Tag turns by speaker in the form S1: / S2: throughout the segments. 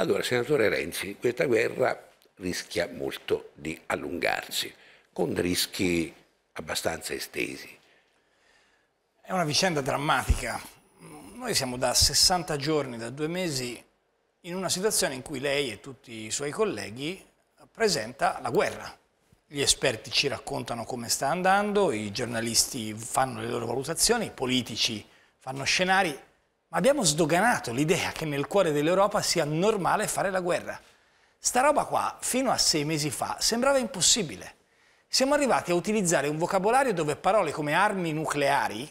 S1: Allora, senatore Renzi, questa guerra rischia molto di allungarsi, con rischi abbastanza estesi.
S2: È una vicenda drammatica. Noi siamo da 60 giorni, da due mesi, in una situazione in cui lei e tutti i suoi colleghi presenta la guerra. Gli esperti ci raccontano come sta andando, i giornalisti fanno le loro valutazioni, i politici fanno scenari, ma abbiamo sdoganato l'idea che nel cuore dell'Europa sia normale fare la guerra. Sta roba qua, fino a sei mesi fa, sembrava impossibile. Siamo arrivati a utilizzare un vocabolario dove parole come armi nucleari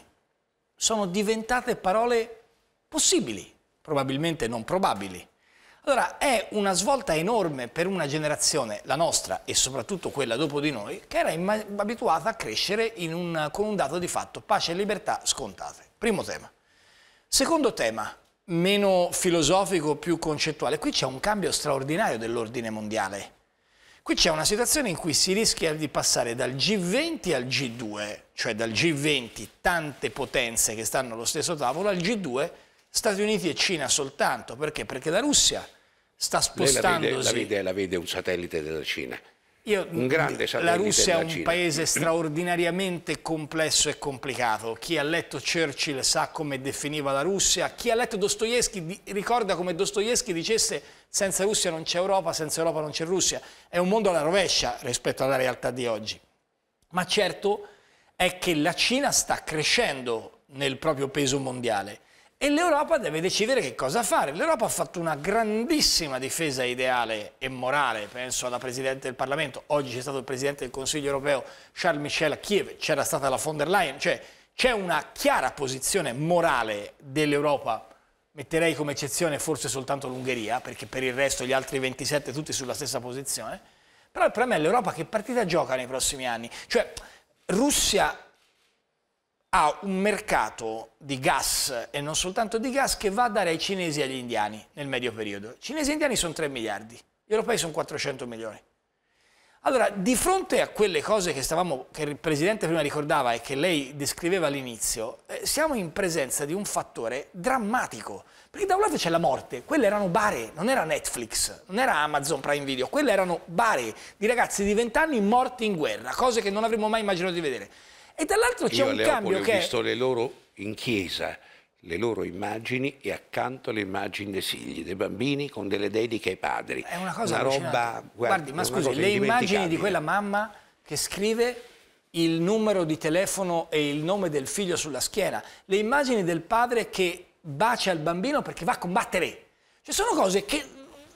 S2: sono diventate parole possibili, probabilmente non probabili. Allora è una svolta enorme per una generazione, la nostra e soprattutto quella dopo di noi, che era abituata a crescere un, con un dato di fatto pace e libertà scontate. Primo tema. Secondo tema, meno filosofico, più concettuale. Qui c'è un cambio straordinario dell'ordine mondiale. Qui c'è una situazione in cui si rischia di passare dal G20 al G2, cioè dal G20 tante potenze che stanno allo stesso tavolo, al G2 Stati Uniti e Cina soltanto. Perché? Perché la Russia sta spostandosi... Lei la vede, la
S1: vede, la vede un satellite della Cina
S2: io, la Russia è un Cina. paese straordinariamente complesso e complicato. Chi ha letto Churchill sa come definiva la Russia, chi ha letto Dostoevsky ricorda come Dostoevsky dicesse senza Russia non c'è Europa, senza Europa non c'è Russia. È un mondo alla rovescia rispetto alla realtà di oggi. Ma certo è che la Cina sta crescendo nel proprio peso mondiale e l'Europa deve decidere che cosa fare. L'Europa ha fatto una grandissima difesa ideale e morale, penso alla Presidente del Parlamento, oggi c'è stato il Presidente del Consiglio europeo Charles Michel a Kiev, c'era stata la von der Leyen, cioè c'è una chiara posizione morale dell'Europa, metterei come eccezione forse soltanto l'Ungheria, perché per il resto gli altri 27 tutti sulla stessa posizione, però il problema è l'Europa che partita gioca nei prossimi anni. Cioè Russia ha un mercato di gas e non soltanto di gas che va a dare ai cinesi e agli indiani nel medio periodo. Cinesi e indiani sono 3 miliardi, gli europei sono 400 milioni. Allora, di fronte a quelle cose che, stavamo, che il Presidente prima ricordava e che lei descriveva all'inizio, eh, siamo in presenza di un fattore drammatico, perché da un lato c'è la morte, quelle erano bare, non era Netflix, non era Amazon Prime Video, quelle erano bare di ragazzi di 20 anni morti in guerra, cose che non avremmo mai immaginato di vedere. E dall'altro c'è un cambio che... Io ho visto
S1: le loro in chiesa, le loro immagini e accanto le immagini dei figli, dei bambini con delle dediche ai padri. È una cosa una roba, guarda, Guardi, ma scusi, le immagini di quella
S2: mamma che scrive il numero di telefono e il nome del figlio sulla schiena, le immagini del padre che bacia il bambino perché va a combattere. Cioè sono cose che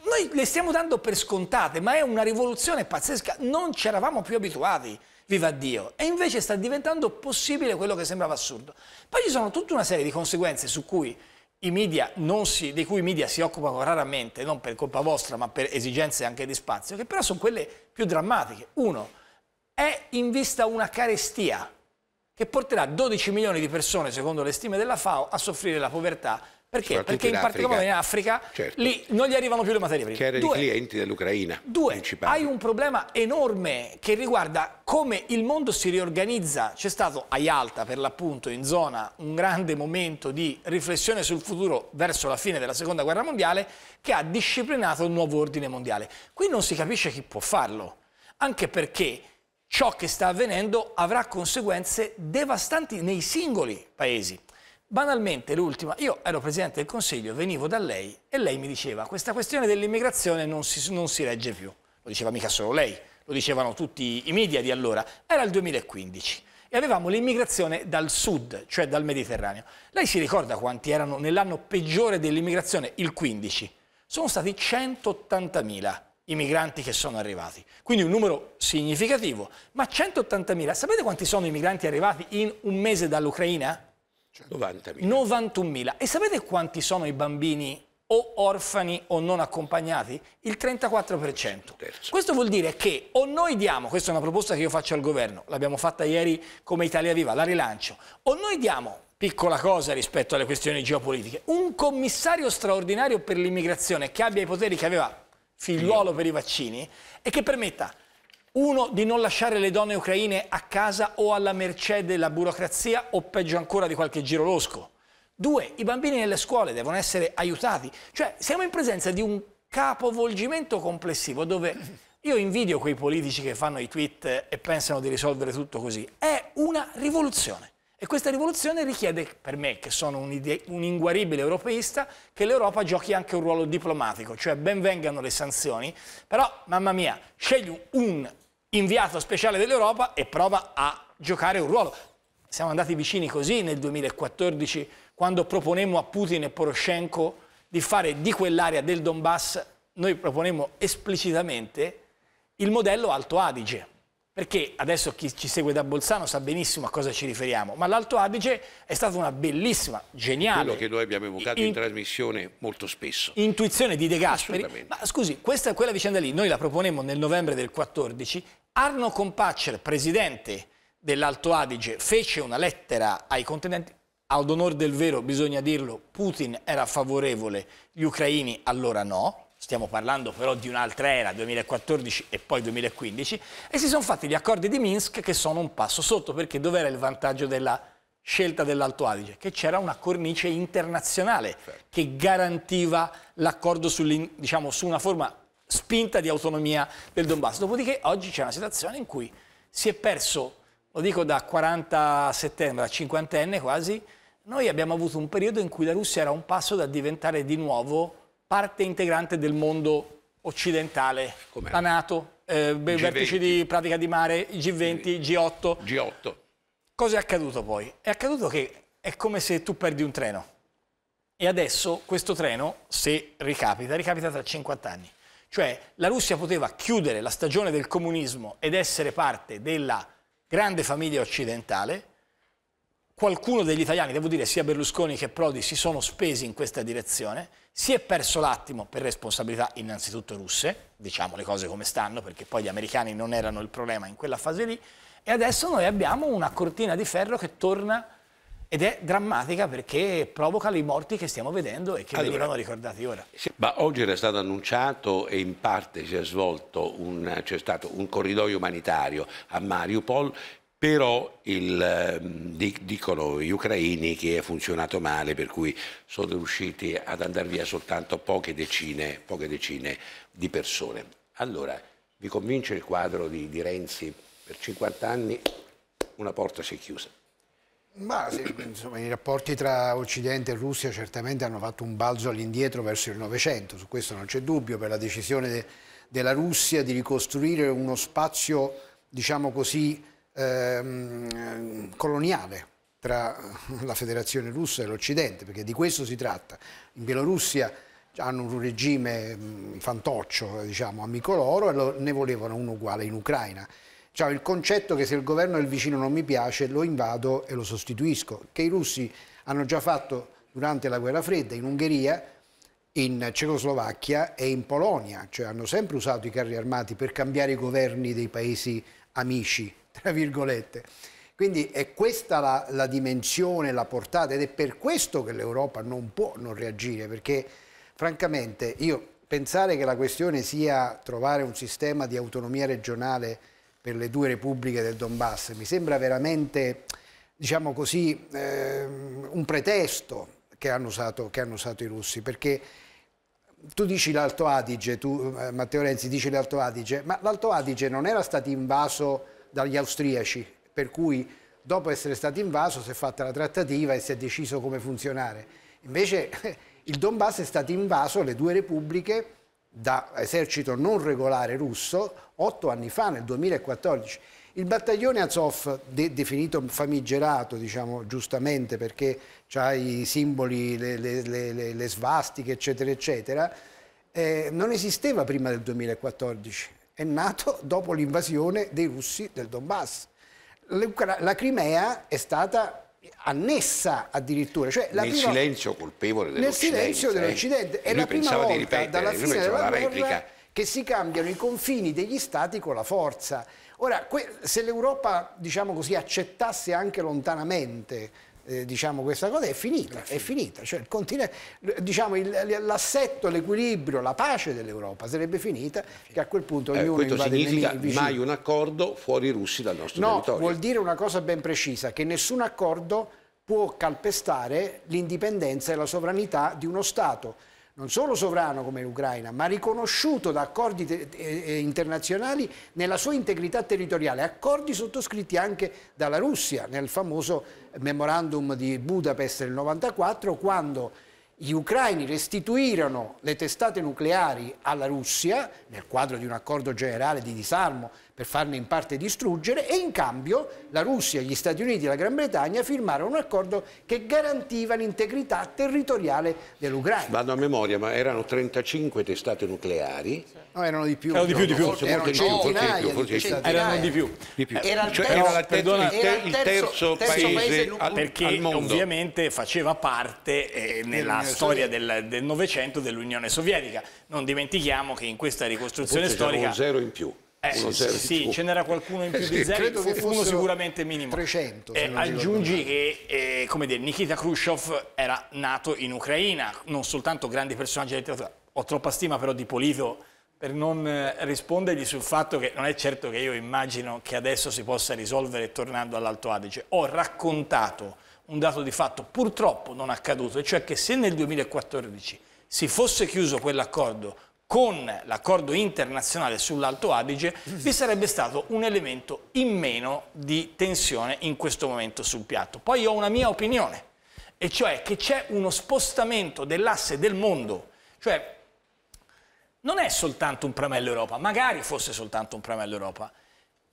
S2: noi le stiamo dando per scontate, ma è una rivoluzione pazzesca, non ci eravamo più abituati viva Dio. E invece sta diventando possibile quello che sembrava assurdo. Poi ci sono tutta una serie di conseguenze cui media si, di cui i media si occupano raramente, non per colpa vostra, ma per esigenze anche di spazio, che però sono quelle più drammatiche. Uno, è in vista una carestia che porterà 12 milioni di persone, secondo le stime della FAO, a soffrire la povertà perché? Perché in, in particolare in Africa certo. lì non gli arrivano più le materie prime. Che erano Due. i
S1: clienti dell'Ucraina. Due,
S2: principali. hai un problema enorme che riguarda come il mondo si riorganizza. C'è stato a Yalta, per l'appunto, in zona, un grande momento di riflessione sul futuro verso la fine della Seconda Guerra Mondiale che ha disciplinato il nuovo ordine mondiale. Qui non si capisce chi può farlo, anche perché ciò che sta avvenendo avrà conseguenze devastanti nei singoli paesi. Banalmente l'ultima, io ero Presidente del Consiglio, venivo da lei e lei mi diceva questa questione dell'immigrazione non si, non si regge più, lo diceva mica solo lei, lo dicevano tutti i media di allora, era il 2015 e avevamo l'immigrazione dal sud, cioè dal Mediterraneo. Lei si ricorda quanti erano nell'anno peggiore dell'immigrazione, il 15? Sono stati 180.000 i migranti che sono arrivati, quindi un numero significativo, ma 180.000, sapete quanti sono i migranti arrivati in un mese dall'Ucraina? 90.000. Certo. 91.000. E sapete quanti sono i bambini o orfani o non accompagnati? Il 34%. Questo vuol dire che o noi diamo, questa è una proposta che io faccio al governo, l'abbiamo fatta ieri come Italia Viva, la rilancio, o noi diamo, piccola cosa rispetto alle questioni geopolitiche, un commissario straordinario per l'immigrazione che abbia i poteri che aveva figliuolo per i vaccini e che permetta uno, di non lasciare le donne ucraine a casa o alla mercé della burocrazia o peggio ancora di qualche giro losco. Due, i bambini nelle scuole devono essere aiutati. Cioè, siamo in presenza di un capovolgimento complessivo dove io invidio quei politici che fanno i tweet e pensano di risolvere tutto così. È una rivoluzione. E questa rivoluzione richiede, per me, che sono un, un inguaribile europeista, che l'Europa giochi anche un ruolo diplomatico, cioè ben vengano le sanzioni, però, mamma mia, scegli un inviato speciale dell'Europa e prova a giocare un ruolo. Siamo andati vicini così nel 2014 quando proponemmo a Putin e Poroshenko di fare di quell'area del Donbass, noi proponemmo esplicitamente il modello Alto Adige. Perché adesso chi ci segue da Bolzano sa benissimo a cosa ci riferiamo, ma l'Alto Adige è stata una bellissima,
S1: geniale... Quello che noi abbiamo evocato in, in trasmissione molto spesso.
S2: Intuizione di De Gasperi. Ma scusi, questa, quella vicenda lì noi la proponemmo nel novembre del 2014 Arno Compaccer, presidente dell'Alto Adige, fece una lettera ai contendenti. Ad onore del vero, bisogna dirlo, Putin era favorevole, gli ucraini allora no. Stiamo parlando però di un'altra era, 2014 e poi 2015, e si sono fatti gli accordi di Minsk che sono un passo sotto, perché dov'era il vantaggio della scelta dell'Alto Adige? Che c'era una cornice internazionale certo. che garantiva l'accordo diciamo, su una forma spinta di autonomia del Donbass. Dopodiché oggi c'è una situazione in cui si è perso, lo dico da 40 settembre da 50 enne quasi, noi abbiamo avuto un periodo in cui la Russia era un passo da diventare di nuovo parte integrante del mondo occidentale, la Nato, eh, g vertici di pratica di mare, G20, G8. G8. Cosa è accaduto poi? È accaduto che è come se tu perdi un treno. E adesso questo treno, se ricapita, ricapita tra 50 anni. Cioè la Russia poteva chiudere la stagione del comunismo ed essere parte della grande famiglia occidentale. Qualcuno degli italiani, devo dire sia Berlusconi che Prodi, si sono spesi in questa direzione. Si è perso l'attimo per responsabilità innanzitutto russe, diciamo le cose come stanno, perché poi gli americani non erano il problema in quella fase lì. E adesso noi abbiamo una cortina di ferro che torna ed è drammatica perché provoca le morti che stiamo vedendo e che allora, venivano ricordati ora.
S1: Sì, ma oggi era stato annunciato e in parte si è svolto un, c'è stato un corridoio umanitario a Mariupol però il, ehm, dicono gli ucraini che è funzionato male, per cui sono riusciti ad andare via soltanto poche decine, poche decine di persone. Allora, vi convince il quadro di, di Renzi? Per 50 anni una porta si è chiusa.
S3: Ma, sì, insomma, I rapporti tra Occidente e Russia certamente hanno fatto un balzo all'indietro verso il Novecento, su questo non c'è dubbio, per la decisione de della Russia di ricostruire uno spazio, diciamo così, ehm, coloniale tra la Federazione russa e l'Occidente, perché di questo si tratta. In Bielorussia hanno un regime fantoccio, diciamo, amico loro, e ne volevano uno uguale in Ucraina. Cioè il concetto che se il governo del vicino non mi piace lo invado e lo sostituisco, che i russi hanno già fatto durante la guerra fredda in Ungheria, in Cecoslovacchia e in Polonia, cioè hanno sempre usato i carri armati per cambiare i governi dei paesi amici, tra virgolette. Quindi è questa la, la dimensione, la portata ed è per questo che l'Europa non può non reagire, perché francamente io pensare che la questione sia trovare un sistema di autonomia regionale per le due repubbliche del Donbass. Mi sembra veramente, diciamo così, eh, un pretesto che hanno, usato, che hanno usato i russi, perché tu dici l'Alto Adige, tu, eh, Matteo Renzi dice l'Alto Adige, ma l'Alto Adige non era stato invaso dagli austriaci, per cui dopo essere stato invaso si è fatta la trattativa e si è deciso come funzionare. Invece il Donbass è stato invaso, le due repubbliche, da esercito non regolare russo otto anni fa, nel 2014. Il battaglione Azov, de definito famigerato, diciamo giustamente perché ha i simboli, le, le, le, le svastiche, eccetera, eccetera, eh, non esisteva prima del 2014, è nato dopo l'invasione dei russi del Donbass. La Crimea è stata annessa addirittura. Cioè, nel prima... silenzio
S1: colpevole dell'Occidente. Nel silenzio eh. dell'Occidente. Eh? È la prima volta ripetere, dalla fine della guerra
S3: che si cambiano i confini degli stati con la forza. Ora, se l'Europa, diciamo così, accettasse anche lontanamente eh, diciamo questa cosa è finita, è finita. Cioè, diciamo, l'assetto, l'equilibrio, la pace dell'Europa sarebbe finita che a quel punto eh, ognuno eh, questo significa mai
S1: un accordo fuori russi dal nostro no, territorio. No, vuol
S3: dire una cosa ben precisa, che nessun accordo può calpestare l'indipendenza e la sovranità di uno Stato non solo sovrano come l'Ucraina, ma riconosciuto da accordi internazionali nella sua integrità territoriale, accordi sottoscritti anche dalla Russia nel famoso memorandum di Budapest del 1994, quando gli ucraini restituirono le testate nucleari alla Russia nel quadro di un accordo generale di disarmo per farne in parte distruggere e in cambio la Russia, gli Stati Uniti e la Gran Bretagna firmarono un accordo che garantiva l'integrità territoriale dell'Ucraina.
S1: Vado a memoria, ma erano 35 testate nucleari. Sì
S3: No, erano di più. Erano di più, di più. Forse, erano di più,
S1: forse di più. Erano di più. Era cioè, il terzo, paese, al, perché al mondo.
S2: ovviamente faceva parte eh, nella Nel storia del, del Novecento dell'Unione Sovietica. Non dimentichiamo che in questa ricostruzione forse storica... Un zero in più. Eh, sì, ce n'era qualcuno in più eh, di zero, credo che uno sicuramente minimo. 300. Eh, aggiungi che eh, come dire, Nikita Khrushchev era nato in Ucraina, non soltanto grandi personaggi della letteratura, ho troppa stima però di Polito per non eh, rispondergli sul fatto che non è certo che io immagino che adesso si possa risolvere tornando all'Alto Adige. Ho raccontato un dato di fatto purtroppo non accaduto, e cioè che se nel 2014 si fosse chiuso quell'accordo con l'accordo internazionale sull'Alto Adige, vi sarebbe stato un elemento in meno di tensione in questo momento sul piatto. Poi ho una mia opinione, e cioè che c'è uno spostamento dell'asse del mondo, cioè non è soltanto un premello Europa, magari fosse soltanto un premello Europa.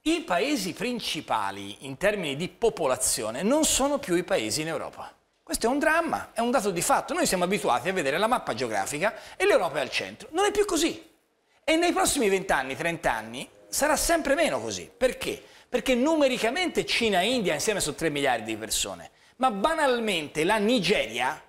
S2: I paesi principali in termini di popolazione non sono più i paesi in Europa. Questo è un dramma, è un dato di fatto. Noi siamo abituati a vedere la mappa geografica e l'Europa è al centro. Non è più così. E nei prossimi vent'anni, trent'anni, sarà sempre meno così. Perché? Perché numericamente Cina e India insieme sono 3 miliardi di persone, ma banalmente la Nigeria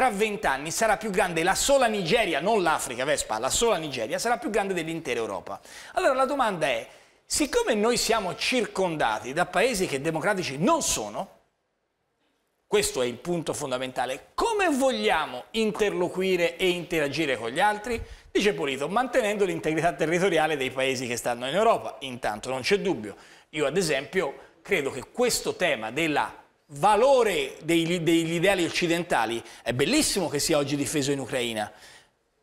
S2: tra vent'anni sarà più grande la sola Nigeria, non l'Africa Vespa, la sola Nigeria sarà più grande dell'intera Europa. Allora la domanda è, siccome noi siamo circondati da paesi che democratici non sono, questo è il punto fondamentale. Come vogliamo interloquire e interagire con gli altri? Dice Polito, mantenendo l'integrità territoriale dei paesi che stanno in Europa. Intanto non c'è dubbio. Io ad esempio credo che questo tema della valore dei, degli ideali occidentali è bellissimo che sia oggi difeso in Ucraina.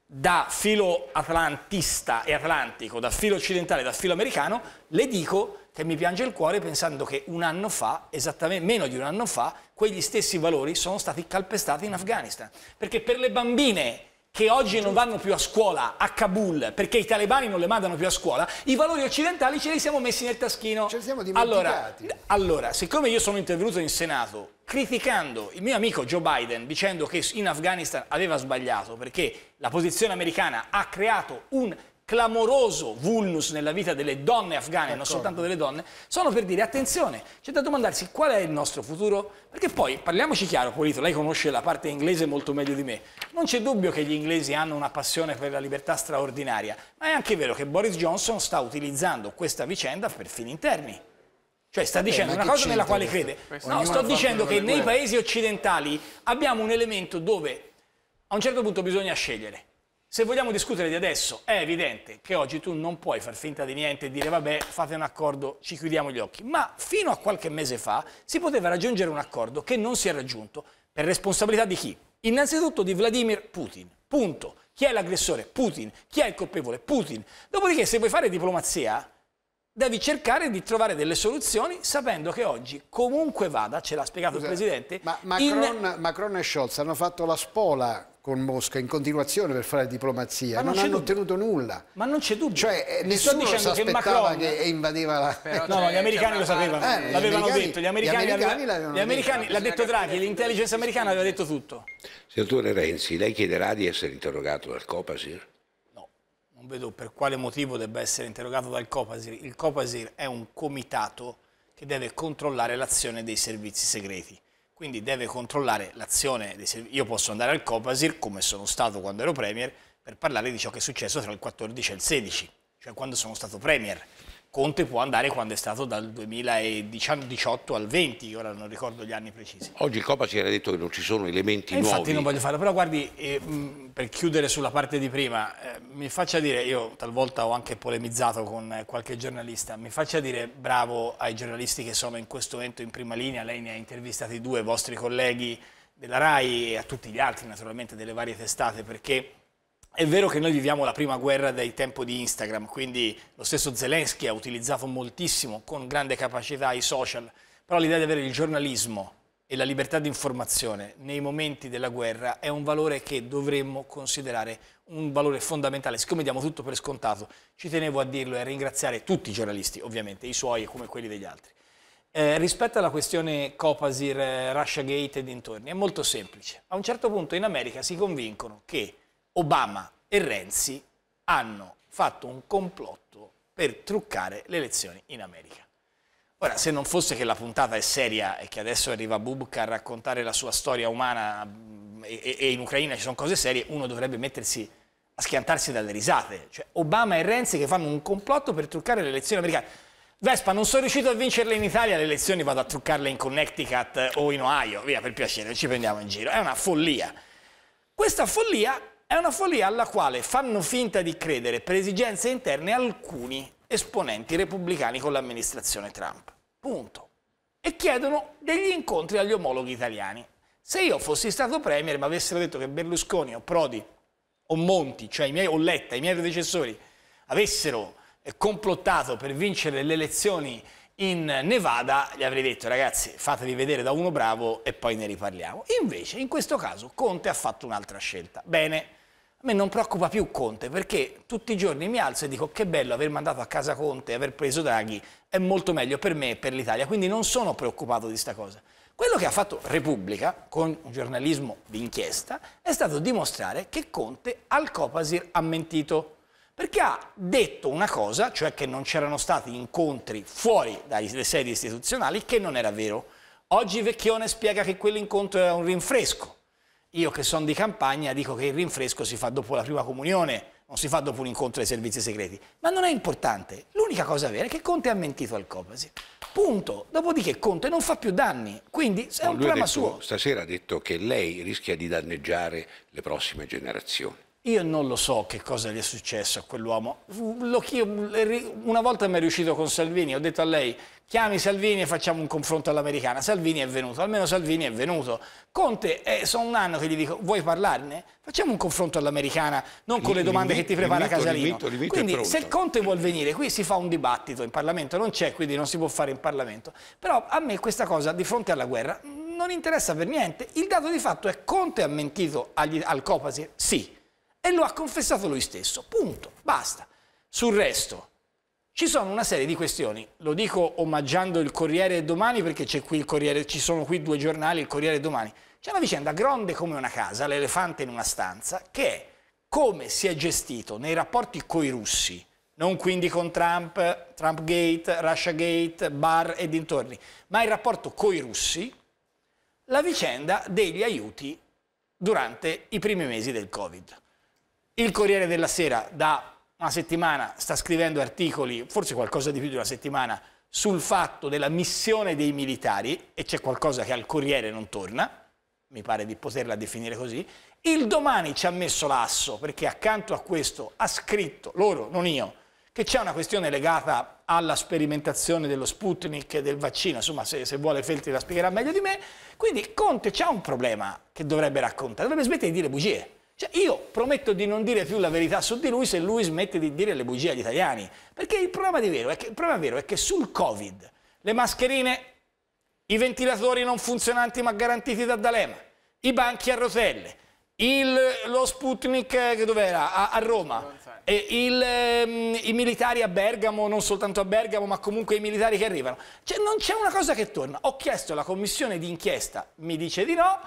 S2: Da filo atlantista e atlantico, da filo occidentale, e da filo americano, le dico che mi piange il cuore pensando che un anno fa, esattamente meno di un anno fa, quegli stessi valori sono stati calpestati in Afghanistan. Perché per le bambine che oggi non vanno più a scuola a Kabul perché i talebani non le mandano più a scuola, i valori occidentali ce li siamo messi nel taschino. Ce li siamo dimenticati. Allora, allora siccome io sono intervenuto in Senato criticando il mio amico Joe Biden dicendo che in Afghanistan aveva sbagliato perché la posizione americana ha creato un clamoroso vulnus nella vita delle donne afghane, non soltanto delle donne, sono per dire attenzione, c'è da domandarsi qual è il nostro futuro, perché poi parliamoci chiaro, Polito, lei conosce la parte inglese molto meglio di me, non c'è dubbio che gli inglesi hanno una passione per la libertà straordinaria, ma è anche vero che Boris Johnson sta utilizzando questa vicenda per fini interni. Cioè sta eh, dicendo eh, una cosa nella quale crede. No, sto dicendo che nei guerre. paesi occidentali abbiamo un elemento dove a un certo punto bisogna scegliere se vogliamo discutere di adesso, è evidente che oggi tu non puoi far finta di niente e dire vabbè, fate un accordo, ci chiudiamo gli occhi. Ma fino a qualche mese fa si poteva raggiungere un accordo che non si è raggiunto per responsabilità di chi? Innanzitutto di Vladimir Putin. Punto. Chi è l'aggressore? Putin. Chi è il colpevole? Putin. Dopodiché, se vuoi fare diplomazia, devi cercare di trovare delle soluzioni sapendo che oggi comunque vada, ce l'ha spiegato Scusa, il Presidente. Ma Macron, in... Macron
S3: e Scholz hanno fatto la spola con Mosca in continuazione per fare diplomazia, ma non, non hanno dubbio. ottenuto nulla. Ma non c'è dubbio. Cioè, eh, nessuno si aspettava che, Macron... che, invadeva la... Però no, no gli americani lo sapevano, eh, l'avevano detto. Gli americani, gli americani
S2: l'ha detto Draghi, l'intelligenza americana aveva detto tutto.
S1: Senatore Renzi, lei chiederà di essere interrogato dal Copasir? No,
S2: non vedo per quale motivo debba essere interrogato dal Copasir. Il Copasir è un comitato che deve controllare l'azione dei servizi segreti quindi deve controllare l'azione. Io posso andare al Copasir, come sono stato quando ero Premier, per parlare di ciò che è successo tra il 14 e il 16, cioè quando sono stato Premier Conte può andare quando è stato dal 2018 al 20, ora non ricordo gli anni precisi.
S1: Oggi Copa si era detto che non ci sono elementi infatti nuovi. Infatti non voglio farlo,
S2: però guardi, eh, mh, mm, per chiudere sulla parte di prima, eh, mi faccia dire, io talvolta ho anche polemizzato con eh, qualche giornalista, mi faccia dire bravo ai giornalisti che sono in questo momento in prima linea, lei ne ha intervistati due, vostri colleghi della RAI e a tutti gli altri naturalmente delle varie testate, perché è vero che noi viviamo la prima guerra dai tempi di Instagram, quindi lo stesso Zelensky ha utilizzato moltissimo, con grande capacità, i social, però l'idea di avere il giornalismo e la libertà di informazione nei momenti della guerra è un valore che dovremmo considerare un valore fondamentale. Siccome diamo tutto per scontato, ci tenevo a dirlo e a ringraziare tutti i giornalisti, ovviamente, i suoi come quelli degli altri. Eh, rispetto alla questione Copasir, eh, Russia Gate e dintorni, è molto semplice. A un certo punto in America si convincono che Obama e Renzi hanno fatto un complotto per truccare le elezioni in America. Ora, se non fosse che la puntata è seria e che adesso arriva Bubka a raccontare la sua storia umana mm, e, e in Ucraina ci sono cose serie, uno dovrebbe mettersi a schiantarsi dalle risate. Cioè, Obama e Renzi che fanno un complotto per truccare le elezioni americane. Vespa, non sono riuscito a vincerle in Italia, le elezioni vado a truccarle in Connecticut o in Ohio, via per piacere, non ci prendiamo in giro, è una follia. Questa follia è una follia alla quale fanno finta di credere per esigenze interne alcuni esponenti repubblicani con l'amministrazione Trump. Punto. E chiedono degli incontri agli omologhi italiani. Se io fossi stato premier e mi avessero detto che Berlusconi o Prodi o Monti, cioè i miei, o Letta, i miei predecessori, avessero eh, complottato per vincere le elezioni in Nevada, gli avrei detto ragazzi fatevi vedere da uno bravo e poi ne riparliamo. Invece in questo caso Conte ha fatto un'altra scelta. Bene, a me non preoccupa più Conte perché tutti i giorni mi alzo e dico che bello aver mandato a casa Conte e aver preso Draghi è molto meglio per me e per l'Italia, quindi non sono preoccupato di sta cosa. Quello che ha fatto Repubblica, con un giornalismo d'inchiesta, è stato dimostrare che Conte al Copasir ha mentito. Perché ha detto una cosa, cioè che non c'erano stati incontri fuori dalle sedi istituzionali, che non era vero. Oggi Vecchione spiega che quell'incontro era un rinfresco. Io che sono di campagna dico che il rinfresco si fa dopo la prima comunione, non si fa dopo un incontro ai servizi segreti. Ma non è importante. L'unica cosa vera è che Conte ha mentito al Copasi. Punto. Dopodiché Conte non fa più danni, quindi è no, un problema detto, suo.
S1: Stasera ha detto che lei rischia di danneggiare le prossime generazioni.
S2: Io non lo so che cosa gli è successo a quell'uomo. Una volta mi è riuscito con Salvini, ho detto a lei chiami Salvini e facciamo un confronto all'americana. Salvini è venuto, almeno Salvini è venuto. Conte, è eh, sono un anno che gli dico, vuoi parlarne? Facciamo un confronto all'americana, non con le domande che ti prepara Casalino. quindi se il Conte vuol venire, qui si fa un dibattito, in Parlamento non c'è, quindi non si può fare in Parlamento. Però a me questa cosa, di fronte alla guerra, non interessa per niente. Il dato di fatto è Conte ha mentito agli, al Copasir? Sì. E lo ha confessato lui stesso. Punto. Basta. Sul resto ci sono una serie di questioni, lo dico omaggiando il Corriere domani perché qui Corriere, ci sono qui due giornali, il Corriere domani. C'è una vicenda grande come una casa, l'elefante in una stanza, che è come si è gestito nei rapporti coi russi, non quindi con Trump, Trump Gate, Russia Gate, Bar e dintorni, ma il rapporto coi russi, la vicenda degli aiuti durante i primi mesi del Covid. Il Corriere della Sera dà una settimana sta scrivendo articoli, forse qualcosa di più di una settimana, sul fatto della missione dei militari, e c'è qualcosa che al Corriere non torna, mi pare di poterla definire così, il domani ci ha messo l'asso, perché accanto a questo ha scritto, loro, non io, che c'è una questione legata alla sperimentazione dello Sputnik e del vaccino, insomma se, se vuole Feltri la spiegherà meglio di me, quindi Conte c'ha un problema che dovrebbe raccontare, dovrebbe smettere di dire bugie cioè io prometto di non dire più la verità su di lui se lui smette di dire le bugie agli italiani. Perché il problema, vero che, il problema vero è che sul Covid le mascherine, i ventilatori non funzionanti ma garantiti da D'Alema, i banchi a rotelle, il, lo Sputnik eh, che dov'era? A, a, Roma, il, um, i militari a Bergamo, non soltanto a Bergamo, ma comunque i militari che arrivano. Cioè, non c'è una cosa che torna. Ho chiesto alla commissione d'inchiesta, mi dice di no,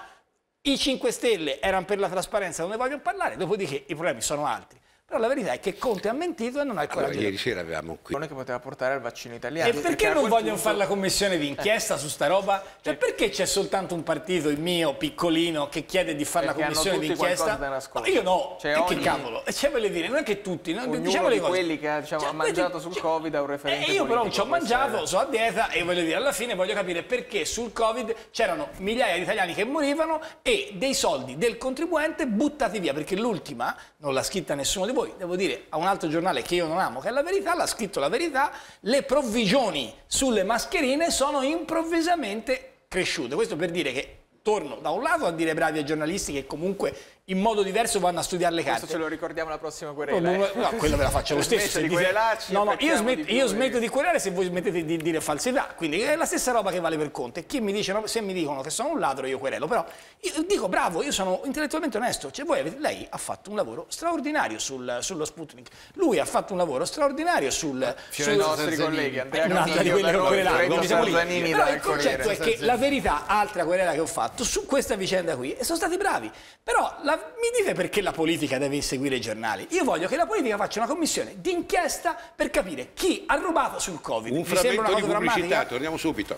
S2: i 5 Stelle erano per la trasparenza, non ne voglio parlare, dopodiché i problemi sono altri. Però la verità è che Conte ha mentito e non ha il coraggio. Allora, ieri sera avevamo qui. Non è che poteva portare al vaccino italiano. E perché, perché non vogliono punto... fare la commissione d'inchiesta su sta roba? Cioè, perché c'è soltanto un partito, il mio, piccolino, che chiede di fare perché la commissione d'inchiesta? Ma io no. Cioè, ogni... che cavolo? Eh, cioè, voglio dire, non è che tutti. No? Ognuno diciamo di quelli che diciamo, cioè, ha mangiato sul cioè, Covid ha un eh, referente. E io però ci ho mangiato, sono a dieta e voglio dire, alla fine voglio capire perché sul Covid c'erano migliaia di italiani che morivano e dei soldi del contribuente buttati via. Perché l'ultima non l'ha scritta nessuno di voi, devo dire a un altro giornale che io non amo, che è La Verità, l'ha scritto La Verità, le provvigioni sulle mascherine sono improvvisamente cresciute. Questo per dire che torno da un lato a dire bravi ai giornalisti che comunque in modo diverso vanno a studiare le carte. Questo ce lo ricordiamo la prossima querela. No, eh. no quello ve la faccio lo stesso. Di querelarci no, no, io, smet io smetto di querelare se voi smettete di dire falsità. Quindi è la stessa roba che vale per Conte. Chi mi dice, no, se mi dicono che sono un ladro io querelo, però io dico bravo, io sono intellettualmente onesto. Cioè voi avete, lei ha fatto un lavoro straordinario sul, sullo Sputnik. Lui ha fatto un lavoro straordinario sul... Fino sul, nostri Zanzanini. colleghi, Andrea Contiglio, Berroni, Zanzanini. Però il concetto è che la verità, altra querela che ho fatto, su questa vicenda qui, e sono stati bravi. Però la mi dite perché la politica deve inseguire i giornali? Io voglio che la politica faccia una commissione d'inchiesta per capire chi ha rubato sul Covid. Un Mi frammento di pubblicità, drammatica? torniamo subito.